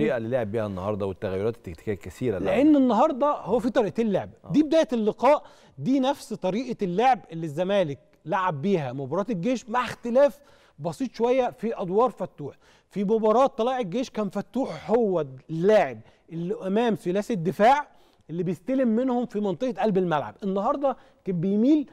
الطريقه اللي لعب بيها النهارده والتغيرات التكتيكيه الكثيره لان النهارده هو في طريقتين لعب آه. دي بدايه اللقاء دي نفس طريقه اللعب اللي الزمالك لعب بيها مباراه الجيش مع اختلاف بسيط شويه في ادوار فتوح في مباراه طلائع الجيش كان فتوح هو اللاعب اللي امام ثلاثي الدفاع اللي بيستلم منهم في منطقه قلب الملعب النهارده كان بيميل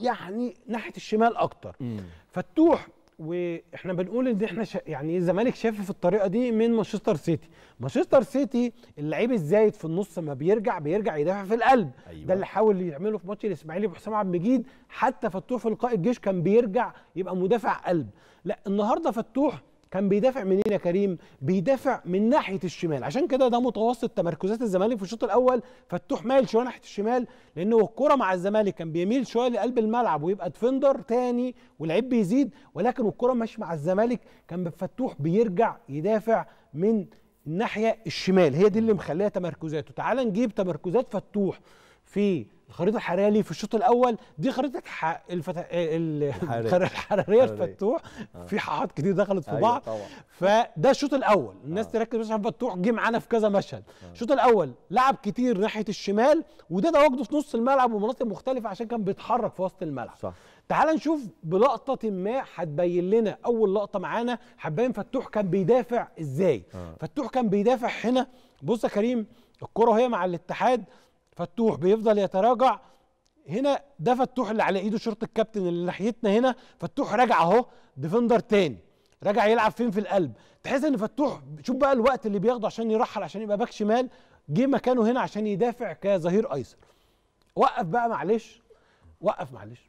يعني ناحيه الشمال اكتر م. فتوح واحنا بنقول ان احنا شا يعني الزمالك شاف في الطريقه دي من مانشستر سيتي مانشستر سيتي اللعيب الزايد في النص ما بيرجع بيرجع يدافع في القلب أيوة. ده اللي حاول يعمله في ماتش الاسماعيلي بحسام عبد المجيد حتى فتوح في لقاء الجيش كان بيرجع يبقى مدافع قلب لا النهارده فتوح كان بيدافع منين يا كريم؟ بيدافع من ناحيه الشمال عشان كده ده متوسط تمركزات الزمالك في الشوط الاول فتوح مايل شويه ناحيه الشمال لان الكره مع الزمالك كان بيميل شويه لقلب الملعب ويبقى ديفندر تاني والعيب بيزيد ولكن الكره ماشية مع الزمالك كان فتوح بيرجع يدافع من الناحيه الشمال هي دي اللي مخليها تمركزاته تعال نجيب تمركزات فتوح في الخريطه الحراريه ليه في الشوط الاول دي خريطه الفتا... الحراريه, الحراري. الفتوح آه. في حاحات كتير دخلت في أيوة بعض طبعا. فده الشوط الاول الناس آه. تركز بس عشان فتوح جه معانا في كذا مشهد آه. الشوط آه. الاول لعب كتير ناحيه الشمال وده تواجده في نص الملعب ومناطق مختلفه عشان كان بيتحرك في وسط الملعب صح تعال نشوف بلقطه ما هتبين لنا اول لقطه معانا هتبين فتوح كان بيدافع ازاي آه. فتوح كان بيدافع هنا بص يا كريم الكره وهي مع الاتحاد فتوح بيفضل يتراجع هنا ده فتوح اللي على ايده شرط الكابتن اللي ناحيتنا هنا فتوح راجع اهو ديفندر تاني راجع يلعب فين في القلب تحس ان فتوح شوف بقى الوقت اللي بياخده عشان يرحل عشان يبقى باك شمال جه مكانه هنا عشان يدافع كظهير ايسر وقف بقى معلش وقف معلش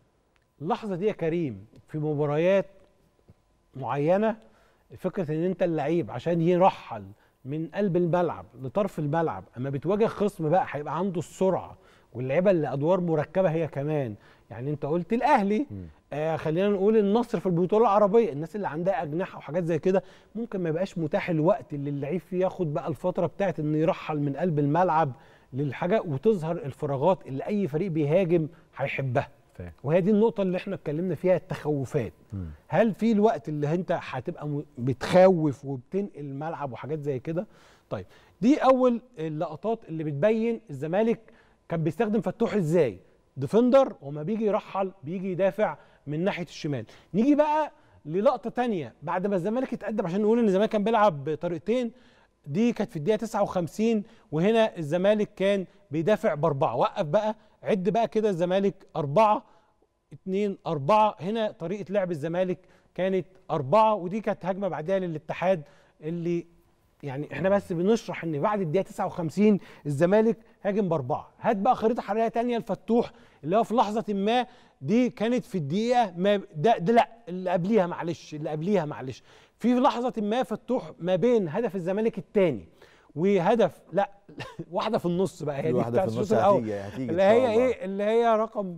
اللحظه دي يا كريم في مباريات معينه فكره ان انت اللعيب عشان يرحل من قلب الملعب لطرف الملعب اما بتواجه خصم بقى هيبقى عنده السرعه واللعيبه اللي ادوار مركبه هي كمان يعني انت قلت الاهلي آه خلينا نقول النصر في البطوله العربيه الناس اللي عندها اجنحه وحاجات زي كده ممكن ما يبقاش متاح الوقت اللي اللعيب فيه ياخد بقى الفتره بتاعت انه يرحل من قلب الملعب للحاجه وتظهر الفراغات اللي اي فريق بيهاجم هيحبها وهي دي النقطة اللي احنا اتكلمنا فيها التخوفات م. هل في الوقت اللي انت هتبقى بتخوف وبتنقل الملعب وحاجات زي كده طيب دي أول اللقطات اللي بتبين الزمالك كان بيستخدم فتوح ازاي ديفندر وما بيجي يرحل بيجي يدافع من ناحية الشمال نيجي بقى للقطة تانية بعد ما الزمالك اتقدم عشان نقول ان الزمالك كان بيلعب بطريقتين دي كانت في الدقيقة 59 وهنا الزمالك كان بيدافع باربعه وقف بقى عد بقى كده الزمالك اربعه اتنين اربعه هنا طريقه لعب الزمالك كانت اربعه ودي كانت هجمه بعدها للاتحاد اللي يعني احنا بس بنشرح ان بعد الدقيقه 59 الزمالك هاجم باربعه هات بقى خريطه حراريه ثانيه الفتوح اللي هو في لحظه ما دي كانت في الدقيقه ما ده, ده لا اللي قبليها معلش اللي قبليها معلش في لحظه ما فتوح ما بين هدف الزمالك الثاني وهدف لا واحده في النص بقى هي دي واحده في النص هتيجي هتيجي اللي هي ايه اللي هي رقم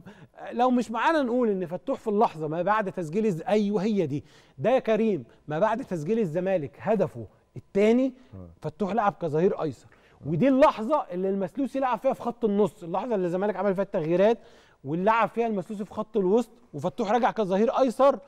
لو مش معانا نقول ان فتوح في اللحظه ما بعد تسجيل الز... ايوه هي دي ده يا كريم ما بعد تسجيل الزمالك هدفه الثاني آه. فتوح لعب كظهير ايسر ودي اللحظه اللي المسلوسي لعب فيها في خط النص اللحظه اللي الزمالك عمل فيها التغييرات واللي لعب فيها المسلوسي في خط الوسط وفتوح رجع كظهير ايسر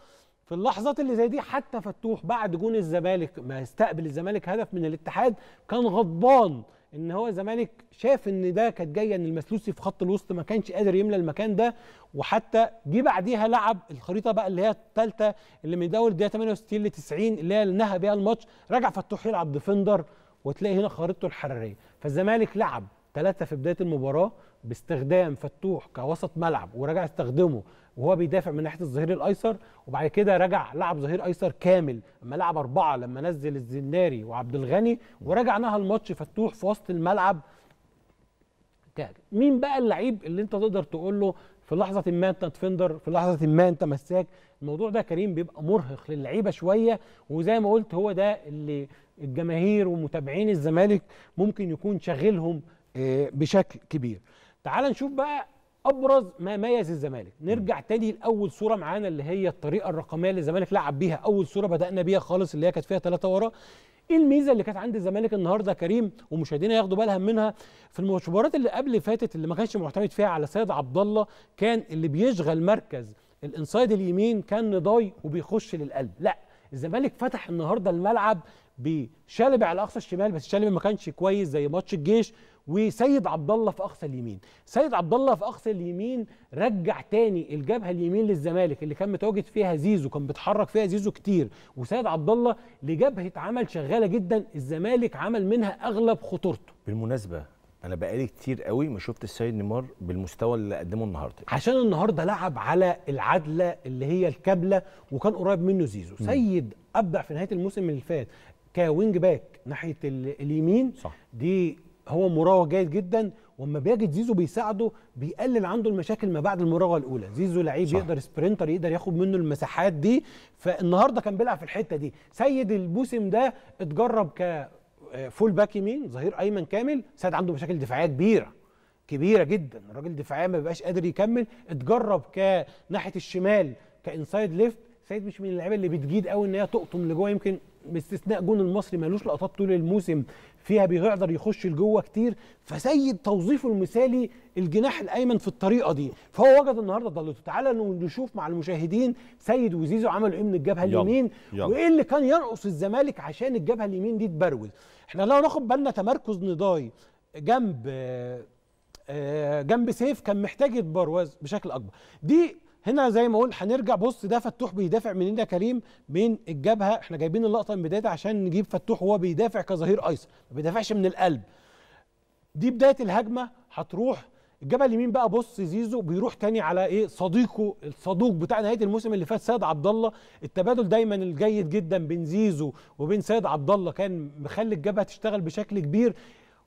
في اللحظات اللي زي دي حتى فتوح بعد جون الزمالك ما استقبل الزمالك هدف من الاتحاد كان غضبان ان هو الزمالك شاف ان ده كانت جايه ان المسلوسي في خط الوسط ما كانش قادر يملى المكان ده وحتى جه بعديها لعب الخريطه بقى اللي هي الثالثه اللي من دوري الدقيقه 68 ل 90 اللي هي اللي نهى بيها الماتش رجع فتوح يلعب ديفندر وتلاقي هنا خريطته الحراريه فالزمالك لعب ثلاثه في بدايه المباراه باستخدام فتوح كوسط ملعب ورجع استخدمه وهو بيدافع من ناحيه الظهير الايسر وبعد كده رجع لعب ظهير ايسر كامل اما لعب اربعه لما نزل الزناري وعبد الغني ورجع نهى الماتش فتوح في وسط الملعب مين بقى اللعيب اللي انت تقدر تقول له في لحظه ما انت ديفندر في لحظه ما انت مساك الموضوع ده كريم بيبقى مرهق للعيبه شويه وزي ما قلت هو ده اللي الجماهير ومتابعين الزمالك ممكن يكون شاغلهم آه، بشكل كبير تعال نشوف بقى ابرز ما ميز الزمالك نرجع تاني لاول صوره معانا اللي هي الطريقه الرقميه اللي الزمالك لعب بيها اول صوره بدانا بيها خالص اللي هي كانت فيها ثلاثه ورا ايه الميزه اللي كانت عند الزمالك النهارده كريم ومشاهدينا ياخدوا بالهم منها في المباريات اللي قبل فاتت اللي ما كانش معتمد فيها على سيد عبد الله كان اللي بيشغل مركز الانسايد اليمين كان نضاي وبيخش للقلب لا الزمالك فتح النهارده الملعب بشالب على اقصى الشمال بس شالب ما كانش كويس زي ماتش الجيش وسيد عبد الله في اقصى اليمين سيد عبد الله في اقصى اليمين رجع تاني الجبهه اليمين للزمالك اللي كان متواجد فيها زيزو كان بيتحرك فيها زيزو كتير وسيد عبد الله لجبهه عمل شغاله جدا الزمالك عمل منها اغلب خطورته بالمناسبه انا بقالي كتير قوي ما شفت السيد نيمار بالمستوى اللي قدمه النهارده عشان النهارده لعب على العدله اللي هي الكبله وكان قريب منه زيزو م. سيد ابدع في نهايه الموسم اللي فات كوينج باك ناحيه اليمين صح. دي هو مراوغ جيد جدا واما بيجد زيزو بيساعده بيقلل عنده المشاكل ما بعد المراوغه الاولى زيزو لعيب يقدر سبرنتر يقدر ياخد منه المساحات دي فالنهارده كان بيلعب في الحته دي سيد الموسم ده اتجرب ك فول باك يمين ظهير ايمن كامل سيد عنده مشاكل دفاعيه كبيره كبيره جدا الراجل دفاعيا ما بيبقاش قادر يكمل اتجرب كناحيه الشمال كانسايد ليفت سيد مش من اللعيبه اللي بتجيد قوي ان هي تقطم لجوه يمكن باستثناء جون المصري مالوش لقطات طول الموسم فيها بيقدر يخش لجوه كتير فسيد توظيفه المثالي الجناح الايمن في الطريقه دي فهو وجد النهارده ضلته تعالى نشوف مع المشاهدين سيد وزيزو عملوا ايه من الجبهه اليمين وايه اللي كان ينقص الزمالك عشان الجبهه اليمين دي تبروز احنا لو ناخد بالنا تمركز نضاي جنب آه، آه، جنب سيف كان محتاج يتبروز بشكل اكبر دي هنا زي ما قلنا هنرجع بص ده فتوح بيدافع مننا كريم من الجبهه احنا جايبين اللقطه من بدايتها عشان نجيب فتوح وهو بيدافع كظهير ايسر ما بيدافعش من القلب دي بدايه الهجمه هتروح الجبهه اليمين بقى بص زيزو بيروح تاني على ايه صديقه الصدوق بتاع نهايه الموسم اللي فات سيد عبد الله التبادل دايما الجيد جدا بين زيزو وبين سيد عبد الله كان مخلي الجبهه تشتغل بشكل كبير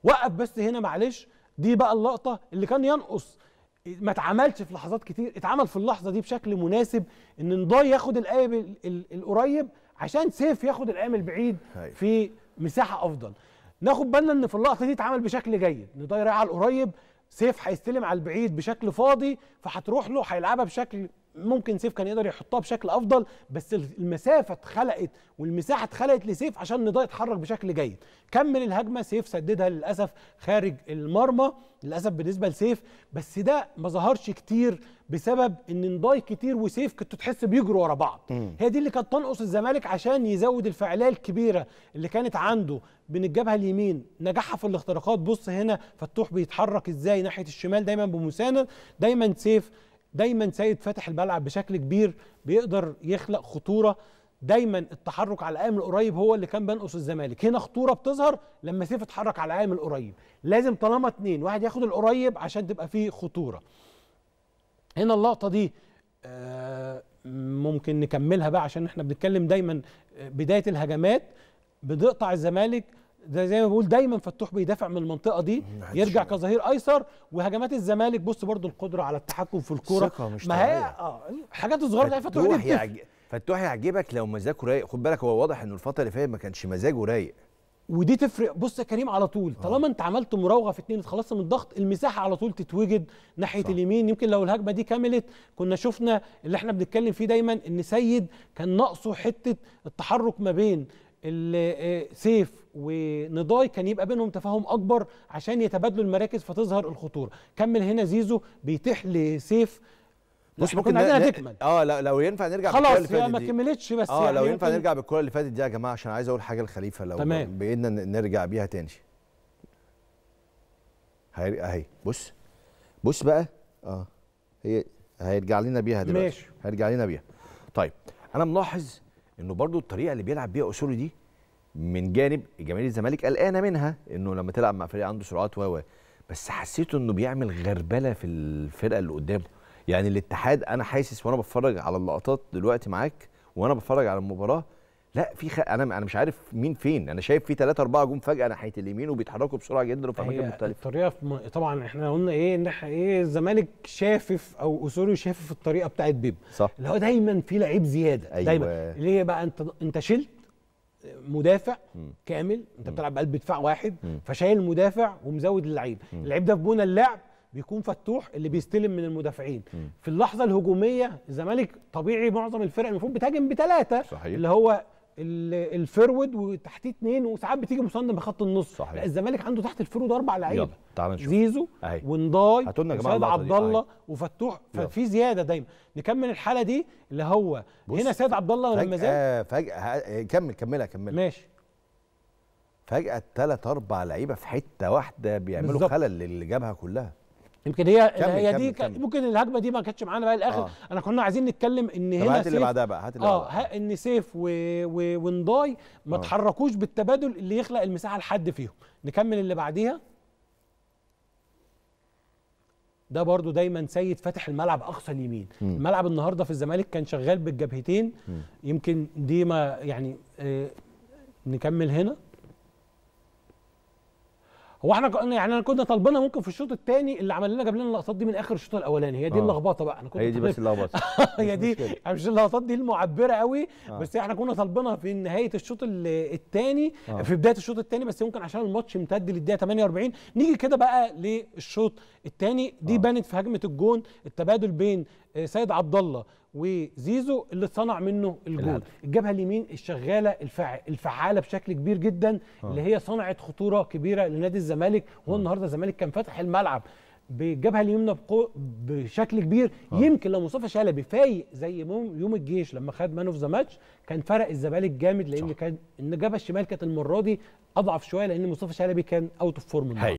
وقف بس هنا معلش دي بقى اللقطه اللي كان ينقص ما اتعملش في لحظات كتير اتعمل في اللحظه دي بشكل مناسب ان نضاي ياخد الايام القريب عشان سيف ياخد الايام البعيد في مساحه افضل ناخد بالنا ان في اللقطه دي اتعمل بشكل جيد نضاي رايح على القريب سيف هيستلم على البعيد بشكل فاضي فهتروح له هيلعبها بشكل ممكن سيف كان يقدر يحطها بشكل افضل بس المسافه اتخلقت والمساحه اتخلقت لسيف عشان نضاي يتحرك بشكل جيد كمل الهجمه سيف سددها للاسف خارج المرمى للاسف بالنسبه لسيف بس ده ما ظهرش كتير بسبب ان نضاي كتير وسيف كنتوا تحس بيجروا ورا بعض هي دي اللي كانت تنقص الزمالك عشان يزود الفعاليه الكبيره اللي كانت عنده من الجبهه اليمين نجاحها في الاختراقات بص هنا فتوح بيتحرك ازاي ناحيه الشمال دايما بمساند دايما سيف دايما سيد فاتح الملعب بشكل كبير بيقدر يخلق خطوره دايما التحرك على القائم القريب هو اللي كان بينقص الزمالك هنا خطوره بتظهر لما سيف اتحرك على القائم القريب لازم طالما اتنين واحد ياخد القريب عشان تبقى فيه خطوره هنا اللقطه دي آه، ممكن نكملها بقى عشان احنا بنتكلم دايما آه، بدايه الهجمات بتقطع الزمالك ده زي ما بقول دايما فتوح بيدافع من المنطقه دي يرجع كظهير ايسر وهجمات الزمالك بص برضو القدره على التحكم في الكوره ما هي اه حاجات صغيره زي فتوح دي فتوح يعجبك لو مزاجه رايق خد بالك هو واضح انه الفتره اللي فاتت ما كانش مزاجه رايق ودي تفرق بص يا كريم على طول آه. طالما انت عملت مراوغه في اتنين اتخلصت من الضغط المساحه على طول تتوجد ناحيه صح. اليمين يمكن لو الهجمه دي كملت كنا شفنا اللي احنا بنتكلم فيه دايما ان سيد كان ناقصه حته التحرك ما بين آه، سيف ونضاي كان يبقى بينهم تفاهم اكبر عشان يتبادلوا المراكز فتظهر الخطوره كمل هنا زيزو بيتيح لسيف بص ممكن عايزينها تكمل اه لا لو ينفع نرجع خلاص اللي فاتت ما كملتش بس اه يعني لو ينفع نرجع بالكره اللي فاتت دي يا جماعه عشان عايز اقول حاجه لخليفه لو تمام. نرجع بيها تاني اهي بص بص بقى اه هي هيرجع لنا بيها دلوقتي ماشي هيرجع لنا بيها طيب انا ملاحظ انه برضو الطريقه اللي بيلعب بيها اسولو دي من جانب جماهير الزمالك قلقانه منها انه لما تلعب مع فريق عنده سرعات و بس حسيته انه بيعمل غربله في الفرقه اللي قدامه يعني الاتحاد انا حاسس وانا بتفرج على اللقطات دلوقتي معاك وانا بتفرج على المباراه لا في خ... انا انا مش عارف مين فين انا شايف في ثلاثه اربعه جم فجاه ناحيه اليمين وبيتحركوا بسرعه جدا وفي اماكن مختلفه الطريقه م... طبعا احنا قلنا ايه ان ايه الزمالك شافف او اسوري شافف الطريقه بتاعت بيب صح اللي هو دايما في لعيب زياده أيوة. دايما ليه بقى انت انت شلت مدافع م. كامل انت بتلعب بقلب دفاع واحد م. فشايل مدافع ومزود اللعيب اللعيب ده في بونا اللعب بيكون فتوح اللي بيستلم من المدافعين م. في اللحظه الهجوميه الزمالك طبيعي معظم الفرق المفروض بتهاجم بثلاثه اللي هو الفرود وتحتيه اثنين وساعات بتيجي مسانده من خط النص صحيح. لا الزمالك عنده تحت الفرود اربع لعيبه تعال نشوف زيزو ونضاي وسيد عبد الله وفتوح ففي زياده دايما نكمل الحاله دي اللي هو هنا سيد عبد الله ولما زاد آه فجاه كمل كملها كملها ماشي فجاه ثلاث اربع لعيبه في حته واحده بيعملوا خلل للجبهه جابها كلها يمكن هي كمل هي كمل دي كمل ممكن الهجمه دي ما كانتش معانا بقى الاخر آه. انا كنا عايزين نتكلم ان هنا هات اللي بعدها بقى هات اللي اه ان سيف و... و... ونضاي ما اتحركوش آه. بالتبادل اللي يخلق المساحه لحد فيهم نكمل اللي بعديها ده برضو دايما سيد فاتح الملعب اقصى اليمين م. الملعب النهارده في الزمالك كان شغال بالجبهتين م. يمكن دي ما يعني آه نكمل هنا هو احنا يعني احنا كنا طالبينها ممكن في الشوط الثاني اللي عمل لنا جاب لنا اللقطات دي من اخر الشوط الاولاني هي دي آه. اللخبطه بقى انا كنت هي دي بس اللخبطه هي دي يعني مش اللقطات دي المعبره قوي آه. بس احنا كنا طالبينها في نهايه الشوط الثاني آه. في بدايه الشوط الثاني بس ممكن عشان الماتش امتد للدقيقه 48 نيجي كده بقى للشوط الثاني دي آه. بانت في هجمه الجون التبادل بين آه، سيد عبد الله وزيزو اللي صنع منه الجول الجبهه اليمين الشغاله الفع... الفعاله بشكل كبير جدا أوه. اللي هي صنعت خطوره كبيره لنادي الزمالك هو آه. النهارده الزمالك كان فاتح الملعب بالجبهه اليمنى بقو... بشكل كبير أوه. يمكن لو مصطفى شلبي فايق زي يوم الجيش لما خد مان اوف ذا ماتش كان فرق الزمالك جامد لان كان الجبهه الشمال كانت المره دي اضعف شويه لان مصطفى شلبي كان اوت اوف فورم